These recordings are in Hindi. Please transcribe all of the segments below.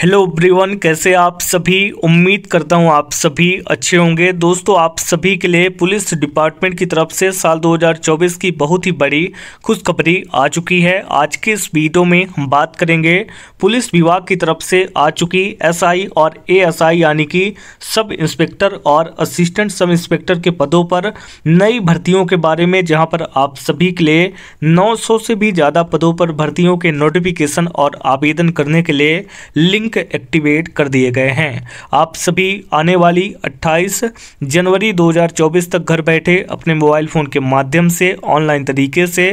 हेलो ब्रीवन कैसे आप सभी उम्मीद करता हूं आप सभी अच्छे होंगे दोस्तों आप सभी के लिए पुलिस डिपार्टमेंट की तरफ से साल 2024 की बहुत ही बड़ी खुशखबरी आ चुकी है आज के इस वीडियो में हम बात करेंगे पुलिस विभाग की तरफ से आ चुकी एसआई और एएसआई यानी कि सब इंस्पेक्टर और असिस्टेंट सब इंस्पेक्टर के पदों पर नई भर्तियों के बारे में जहाँ पर आप सभी के लिए नौ से भी ज़्यादा पदों पर भर्तियों के नोटिफिकेशन और आवेदन करने के लिए लिंक लिंक एक्टिवेट कर दिए गए हैं आप सभी आने वाली 28 जनवरी 2024 तक घर बैठे अपने मोबाइल फ़ोन के माध्यम से ऑनलाइन तरीके से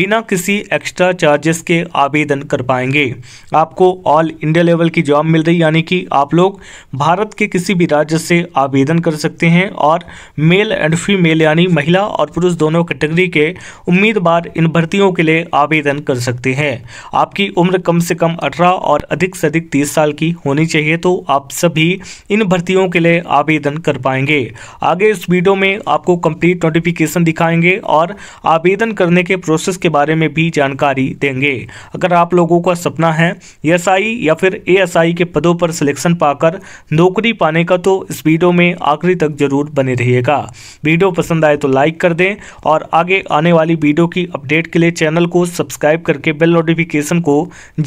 बिना किसी एक्स्ट्रा चार्जेस के आवेदन कर पाएंगे आपको ऑल इंडिया लेवल की जॉब मिल रही यानी कि आप लोग भारत के किसी भी राज्य से आवेदन कर सकते हैं और मेल एंड फीमेल यानी महिला और पुरुष दोनों कैटेगरी के उम्मीदवार इन भर्तियों के लिए आवेदन कर सकते हैं आपकी उम्र कम से कम अठारह और अधिक से अधिक तीस साल की होनी चाहिए तो आप सभी इन भर्तियों के लिए आवेदन कर पाएंगे आगे इस वीडियो में आपको कंप्लीट नोटिफिकेशन दिखाएंगे और आवेदन करने के प्रोसेस के बारे में भी जानकारी देंगे अगर आप लोगों का सपना है एस e या फिर ए के पदों पर सिलेक्शन पाकर नौकरी पाने का तो इस वीडियो में आखिरी तक जरूर बने रहिएगा वीडियो पसंद आए तो लाइक कर दें और आगे आने वाली वीडियो की अपडेट के लिए चैनल को सब्सक्राइब करके बेल नोटिफिकेशन को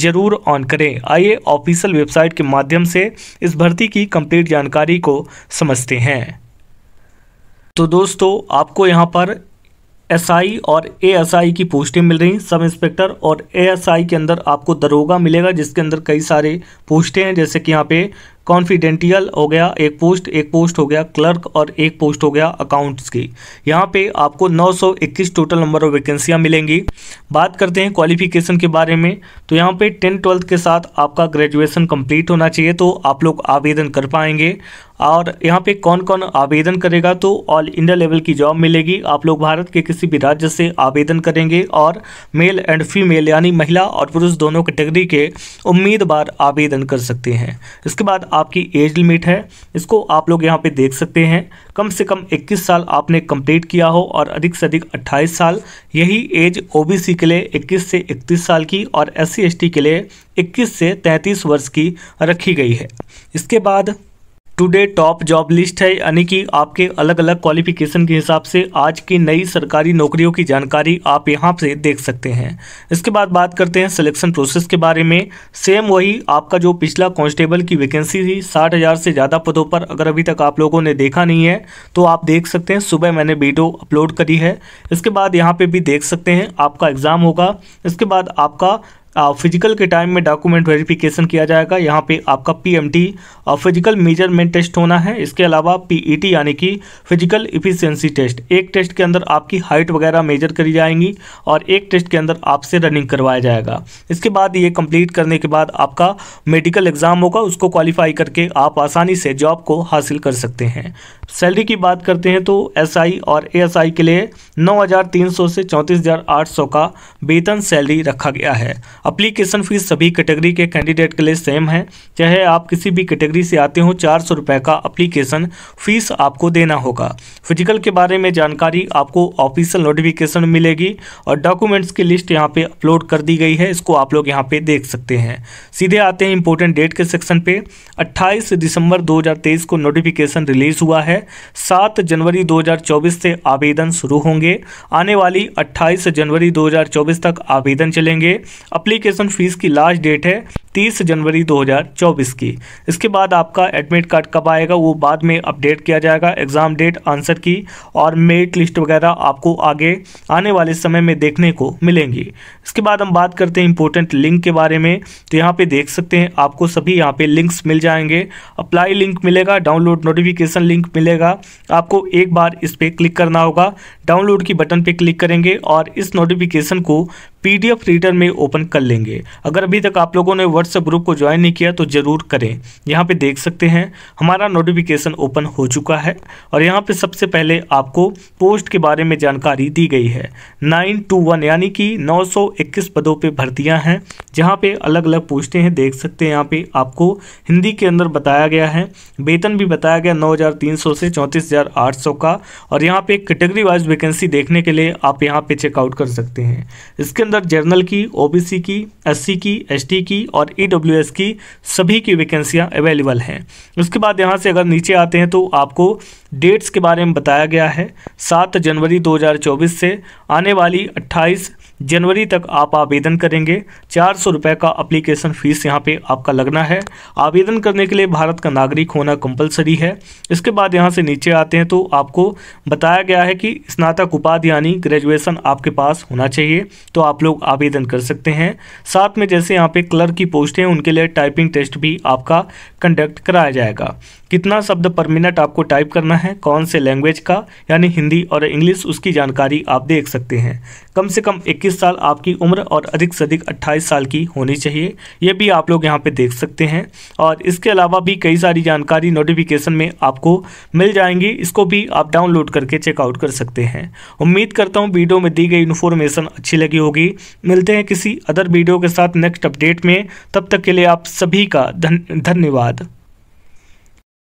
जरूर ऑन करें आइए ऑफिशियल वेबसाइट के माध्यम से इस भर्ती की कंप्लीट जानकारी को समझते हैं तो दोस्तों आपको यहाँ पर एसआई और एएसआई की पोस्टें मिल रही सब इंस्पेक्टर और एएसआई के अंदर आपको दरोगा मिलेगा जिसके अंदर कई सारे पोस्टें हैं जैसे कि यहाँ पे कॉन्फिडेंटियल हो गया एक पोस्ट एक पोस्ट हो गया क्लर्क और एक पोस्ट हो गया अकाउंट्स की यहाँ पे आपको 921 टोटल नंबर ऑफ वैकेंसियाँ मिलेंगी बात करते हैं क्वालिफिकेशन के बारे में तो यहाँ पे टेंथ ट्वेल्थ के साथ आपका ग्रेजुएशन कंप्लीट होना चाहिए तो आप लोग आवेदन कर पाएंगे और यहाँ पे कौन कौन आवेदन करेगा तो ऑल इंडिया लेवल की जॉब मिलेगी आप लोग भारत के किसी भी राज्य से आवेदन करेंगे और मेल एंड फीमेल यानी महिला और पुरुष दोनों कैटेगरी के, उम्मीदवार आवेदन कर सकते हैं इसके बाद आपकी एज लिमिट है इसको आप लोग यहाँ पे देख सकते हैं कम से कम 21 साल आपने कंप्लीट किया हो और अधिक से अधिक अट्ठाईस साल यही एज ओ के लिए इक्कीस से इकतीस साल की और एस सी के लिए इक्कीस से तैंतीस वर्ष की रखी गई है इसके बाद टुडे टॉप जॉब लिस्ट है यानी कि आपके अलग अलग क्वालिफिकेशन के हिसाब से आज की नई सरकारी नौकरियों की जानकारी आप यहां से देख सकते हैं इसके बाद बात करते हैं सिलेक्शन प्रोसेस के बारे में सेम वही आपका जो पिछला कांस्टेबल की वैकेंसी थी साठ हज़ार से ज़्यादा पदों पर अगर अभी तक आप लोगों ने देखा नहीं है तो आप देख सकते हैं सुबह मैंने वीडियो अपलोड करी है इसके बाद यहाँ पर भी देख सकते हैं आपका एग्ज़ाम होगा इसके बाद आपका फिजिकल के टाइम में डॉक्यूमेंट वेरिफिकेशन किया जाएगा यहाँ पे आपका पीएमटी फिजिकल मेजरमेंट टेस्ट होना है इसके अलावा पीईटी e यानी कि फिजिकल इफिशियंसी टेस्ट एक टेस्ट के अंदर आपकी हाइट वगैरह मेजर करी जाएंगी और एक टेस्ट के अंदर आपसे रनिंग करवाया जाएगा इसके बाद ये कंप्लीट करने के बाद आपका मेडिकल एग्ज़ाम होगा उसको क्वालिफाई करके आप आसानी से जॉब को हासिल कर सकते हैं सैलरी की बात करते हैं तो एसआई और एएसआई के लिए नौ से चौंतीस का वेतन सैलरी रखा गया है अप्लीकेशन फीस सभी कैटेगरी के कैंडिडेट के लिए सेम है चाहे आप किसी भी कैटेगरी से आते हो चार सौ रुपये का अप्लीकेशन फीस आपको देना होगा फिजिकल के बारे में जानकारी आपको ऑफिशियल नोटिफिकेशन मिलेगी और डॉक्यूमेंट्स की लिस्ट यहाँ पे अपलोड कर दी गई है इसको आप लोग यहाँ पे देख सकते हैं सीधे आते हैं इंपॉर्टेंट डेट के सेक्शन पे अट्ठाईस दिसंबर दो को नोटिफिकेशन रिलीज हुआ है सात जनवरी 2024 से आवेदन शुरू होंगे आने वाली 28 जनवरी 2024 तक आवेदन चलेंगे अपने एप्लीकेशन फ़ीस की लास्ट डेट है 30 जनवरी 2024 की इसके बाद आपका एडमिट कार्ड कब आएगा वो बाद में अपडेट किया जाएगा एग्ज़ाम डेट आंसर की और मेरिट लिस्ट वगैरह आपको आगे आने वाले समय में देखने को मिलेंगी इसके बाद हम बात करते हैं इंपॉर्टेंट लिंक के बारे में तो यहाँ पे देख सकते हैं आपको सभी यहाँ पे लिंक्स मिल जाएंगे अप्लाई लिंक मिलेगा डाउनलोड नोटिफिकेशन लिंक मिलेगा आपको एक बार इस पर क्लिक करना होगा डाउनलोड की बटन पर क्लिक करेंगे और इस नोटिफिकेशन को पीडीएफ रीडर में ओपन कर लेंगे अगर अभी तक आप लोगों ने व्हाट्सएप ग्रुप को ज्वाइन नहीं किया तो ज़रूर करें यहाँ पे देख सकते हैं हमारा नोटिफिकेशन ओपन हो चुका है और यहाँ पे सबसे पहले आपको पोस्ट के बारे में जानकारी दी गई है नाइन टू वन यानी कि नौ सौ इक्कीस पदों पर भर्तियाँ हैं जहाँ पे अलग अलग पोस्टें हैं देख सकते हैं यहाँ पे आपको हिंदी के अंदर बताया गया है वेतन भी बताया गया सौ से सौ का और यहाँ पे कैटेगरी वाइज वैकेंसी देखने के लिए आप यहाँ पे चेकआउट कर सकते हैं इसके अंदर जर्नल की ओबीसी की एससी की एसटी की और ईडब्ल्यूएस e की सभी की वैकेंसियां अवेलेबल हैं उसके बाद यहाँ से अगर नीचे आते हैं तो आपको डेट्स के बारे में बताया गया है सात जनवरी 2024 से आने वाली अट्ठाईस जनवरी तक आप आवेदन करेंगे चार सौ रुपये का अप्लीकेशन फ़ीस यहाँ पे आपका लगना है आवेदन करने के लिए भारत का नागरिक होना कंपलसरी है इसके बाद यहाँ से नीचे आते हैं तो आपको बताया गया है कि स्नातक उपाधि यानी ग्रेजुएशन आपके पास होना चाहिए तो आप लोग आवेदन कर सकते हैं साथ में जैसे यहाँ पे क्लर्क की पोस्ट हैं उनके लिए टाइपिंग टेस्ट भी आपका कंडक्ट कराया जाएगा कितना शब्द पर मिनट आपको टाइप करना है कौन से लैंग्वेज का यानी हिंदी और इंग्लिश उसकी जानकारी आप देख सकते हैं कम से कम इक्कीस इस साल आपकी उम्र और अधिक से अधिक 28 साल की होनी चाहिए ये भी आप लोग यहाँ पे देख सकते हैं और इसके अलावा भी कई सारी जानकारी नोटिफिकेशन में आपको मिल जाएंगी इसको भी आप डाउनलोड करके चेकआउट कर सकते हैं उम्मीद करता हूँ वीडियो में दी गई इन्फॉर्मेशन अच्छी लगी होगी मिलते हैं किसी अदर वीडियो के साथ नेक्स्ट अपडेट में तब तक के लिए आप सभी का धन धन्यवाद